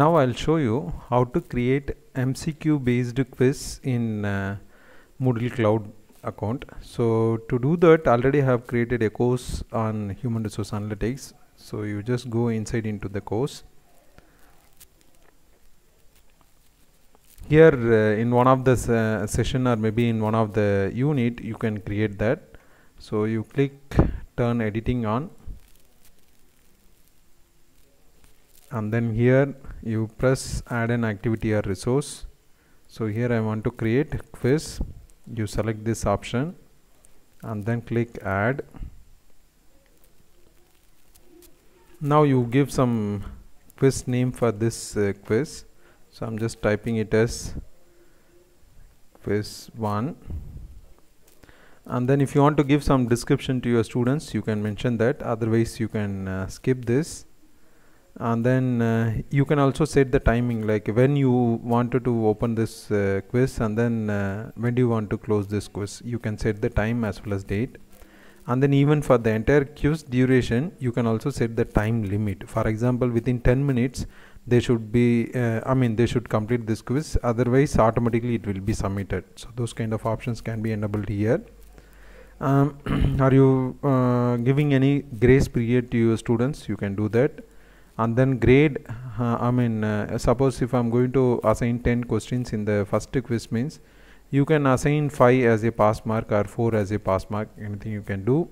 Now I'll show you how to create MCQ based quiz in uh, Moodle Cloud account. So to do that already have created a course on human resource analytics. So you just go inside into the course. Here uh, in one of the uh, session or maybe in one of the unit you can create that. So you click turn editing on and then here you press add an activity or resource so here I want to create quiz you select this option and then click add now you give some quiz name for this uh, quiz so I'm just typing it as quiz 1 and then if you want to give some description to your students you can mention that otherwise you can uh, skip this and then uh, you can also set the timing like when you wanted to open this uh, quiz and then uh, when do you want to close this quiz you can set the time as well as date and then even for the entire quiz duration you can also set the time limit for example within 10 minutes they should be uh, i mean they should complete this quiz otherwise automatically it will be submitted so those kind of options can be enabled here um, are you uh, giving any grace period to your students you can do that and then grade uh, I mean uh, suppose if I'm going to assign 10 questions in the first quiz means you can assign 5 as a pass mark or 4 as a pass mark anything you can do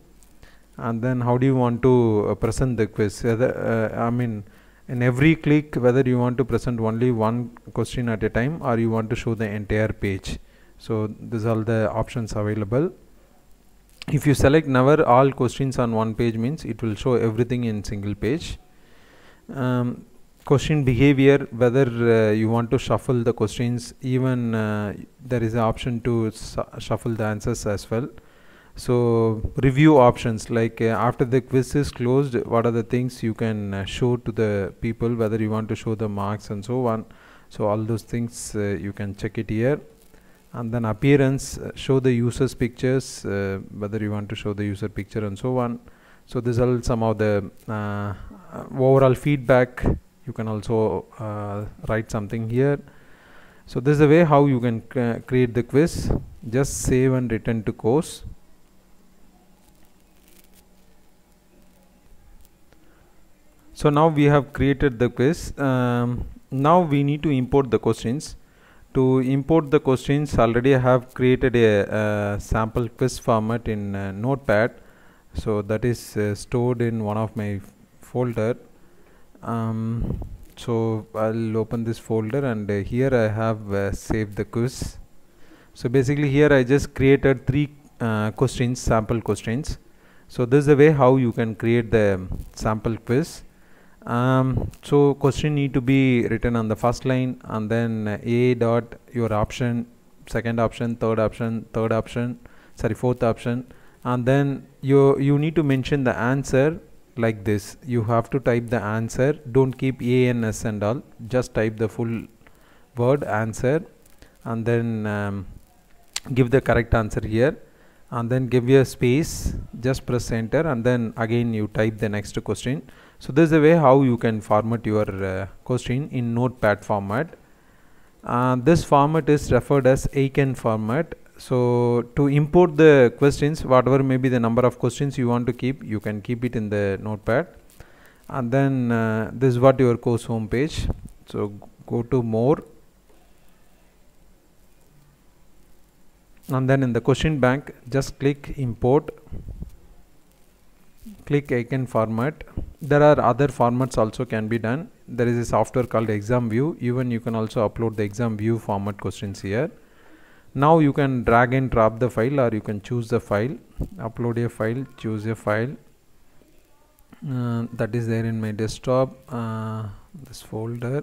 and then how do you want to uh, present the quiz whether, uh, I mean in every click whether you want to present only one question at a time or you want to show the entire page so these are the options available if you select never all questions on one page means it will show everything in single page um, question behavior whether uh, you want to shuffle the questions even uh, there is an option to shuffle the answers as well so review options like uh, after the quiz is closed what are the things you can uh, show to the people whether you want to show the marks and so on so all those things uh, you can check it here and then appearance uh, show the users pictures whether you want to show the user picture and so on so this is some of the uh, uh, overall feedback you can also uh, write something here so this is the way how you can create the quiz just save and return to course so now we have created the quiz um, now we need to import the questions to import the questions already I have created a, a uh, sample quiz format in uh, notepad so that is uh, stored in one of my folder um, so I'll open this folder and uh, here I have uh, saved the quiz so basically here I just created three uh, questions sample questions so this is the way how you can create the um, sample quiz um, so question need to be written on the first line and then uh, a dot your option second option third option third option sorry fourth option and then you you need to mention the answer like this you have to type the answer don't keep ans and all just type the full word answer and then um, give the correct answer here and then give you a space just press enter and then again you type the next question so this is the way how you can format your uh, question in notepad format uh, this format is referred as Aiken format so to import the questions whatever may be the number of questions you want to keep you can keep it in the notepad and then uh, this is what your course homepage so go to more and then in the question bank just click import click icon format there are other formats also can be done there is a software called exam view even you can also upload the exam view format questions here now you can drag and drop the file or you can choose the file upload a file choose a file uh, that is there in my desktop uh, this folder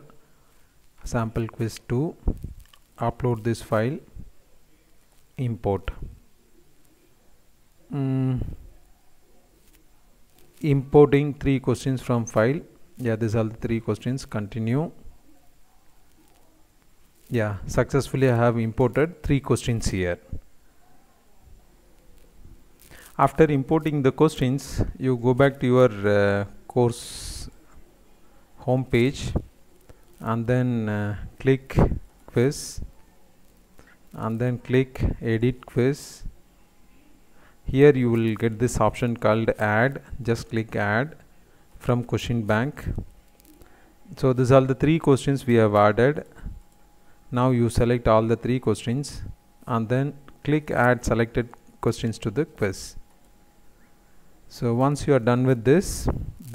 sample quiz 2 upload this file import mm. importing three questions from file yeah these are the three questions continue yeah successfully I have imported three questions here after importing the questions you go back to your uh, course home page and then uh, click quiz and then click edit quiz here you will get this option called add just click add from question bank so these are the three questions we have added now you select all the three questions and then click add selected questions to the quiz so once you are done with this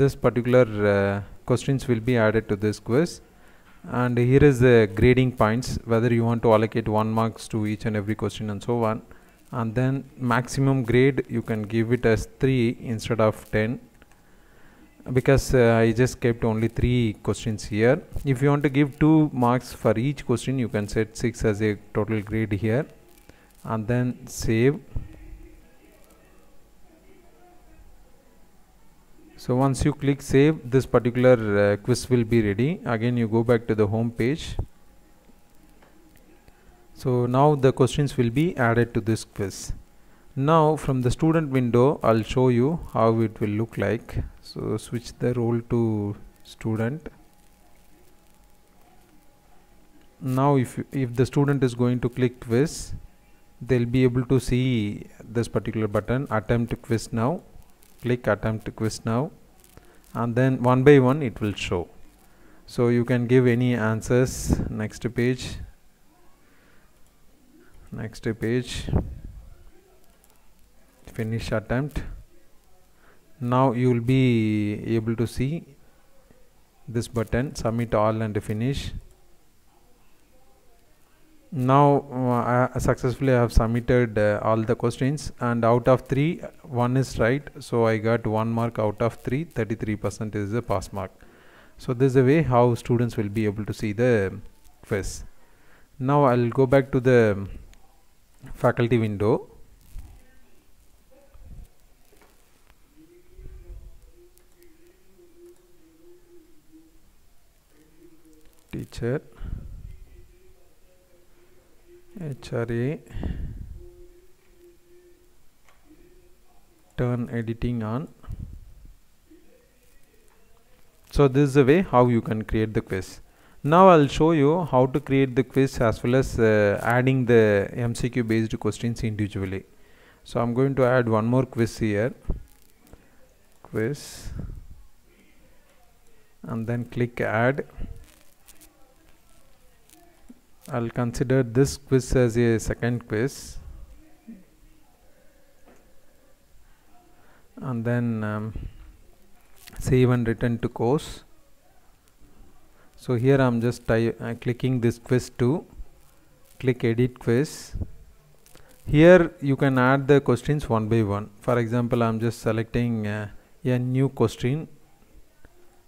this particular uh, questions will be added to this quiz and here is the grading points whether you want to allocate one marks to each and every question and so on and then maximum grade you can give it as 3 instead of 10 because uh, I just kept only three questions here if you want to give two marks for each question you can set 6 as a total grade here and then save so once you click save this particular uh, quiz will be ready again you go back to the home page so now the questions will be added to this quiz now from the student window I'll show you how it will look like so switch the role to student now if if the student is going to click quiz they'll be able to see this particular button attempt quiz now click attempt quiz now and then one by one it will show so you can give any answers next page next page finish attempt now you will be able to see this button submit all and finish now uh, I successfully I have submitted uh, all the questions and out of three one is right so I got one mark out of three 33 percent is the pass mark so this is a way how students will be able to see the quiz now I'll go back to the faculty window teacher HRA turn editing on so this is the way how you can create the quiz now I'll show you how to create the quiz as well as uh, adding the MCQ based questions individually so I'm going to add one more quiz here quiz and then click add I'll consider this quiz as a second quiz and then um, save and return to course so here I'm just uh, clicking this quiz to click edit quiz here you can add the questions one by one for example I'm just selecting uh, a new question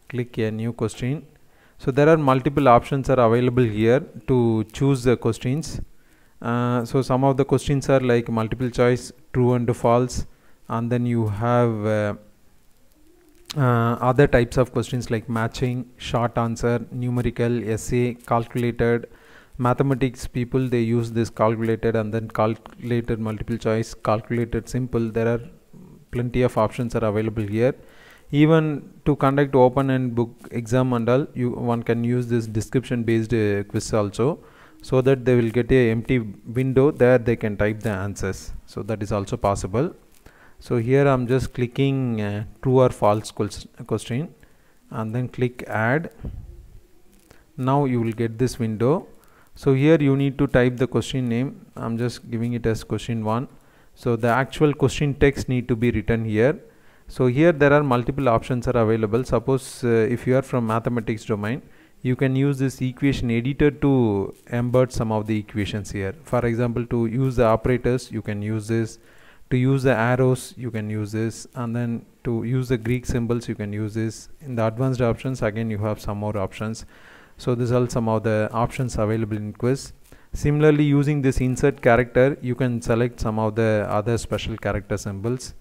click a new question so there are multiple options are available here to choose the questions. Uh, so some of the questions are like multiple choice, true and false, and then you have uh, uh, other types of questions like matching, short answer, numerical, essay, calculated. Mathematics people they use this calculated and then calculated multiple choice, calculated simple. There are plenty of options are available here even to conduct open and book exam and all you one can use this description based uh, quiz also so that they will get a empty window there they can type the answers so that is also possible so here i'm just clicking uh, true or false question and then click add now you will get this window so here you need to type the question name i'm just giving it as question 1 so the actual question text need to be written here so here there are multiple options are available suppose uh, if you are from mathematics domain you can use this equation editor to embed some of the equations here for example to use the operators you can use this to use the arrows you can use this and then to use the Greek symbols you can use this in the advanced options again you have some more options so these are some of the options available in quiz similarly using this insert character you can select some of the other special character symbols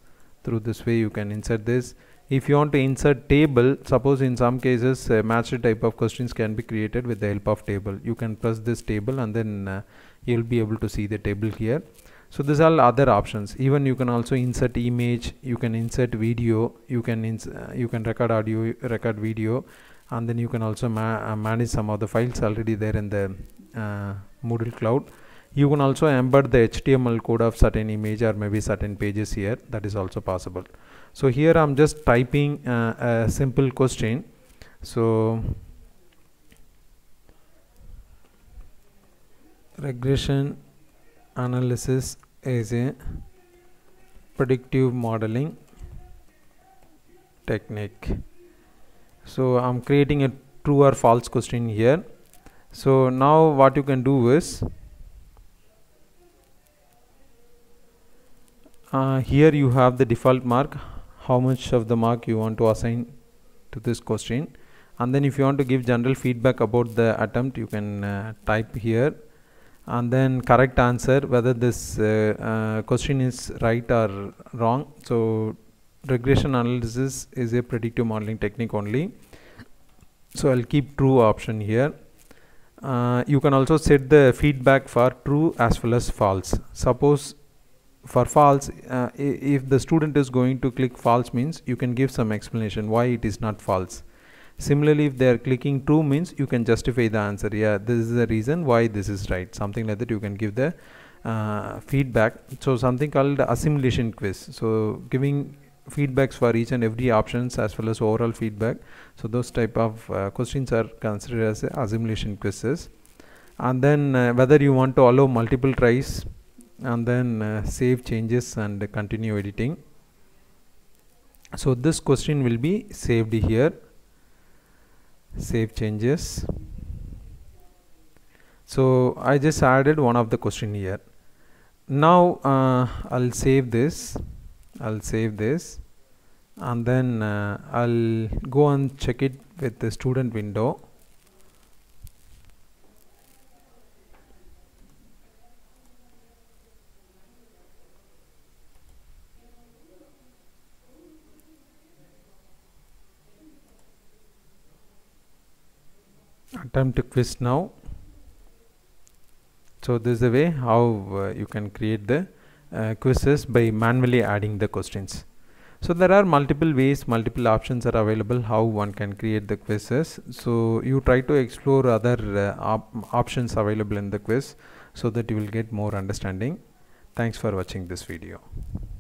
through this way you can insert this if you want to insert table suppose in some cases uh, matched type of questions can be created with the help of table you can press this table and then uh, you'll be able to see the table here so these are other options even you can also insert image you can insert video you can ins uh, you can record audio record video and then you can also ma uh, manage some of the files already there in the uh, Moodle cloud you can also embed the HTML code of certain image or maybe certain pages here that is also possible so here I'm just typing uh, a simple question so regression analysis is a predictive modeling technique so I'm creating a true or false question here so now what you can do is uh, here you have the default mark how much of the mark you want to assign to this question and then if you want to give general feedback about the attempt you can uh, type here and then correct answer whether this uh, uh question is right or wrong so regression analysis is a predictive modeling technique only so I'll keep true option here uh, you can also set the feedback for true as well as false suppose for false uh, if the student is going to click false means you can give some explanation why it is not false similarly if they are clicking true means you can justify the answer yeah this is the reason why this is right something like that you can give the uh, feedback so something called assimilation quiz so giving feedbacks for each and every options as well as overall feedback so those type of uh, questions are considered as assimilation quizzes and then uh, whether you want to allow multiple tries and then uh, save changes and continue editing so this question will be saved here save changes so I just added one of the question here now uh, I'll save this I'll save this and then uh, I'll go and check it with the student window time to quiz now so this is the way how uh, you can create the uh, quizzes by manually adding the questions so there are multiple ways multiple options are available how one can create the quizzes so you try to explore other uh, op options available in the quiz so that you will get more understanding thanks for watching this video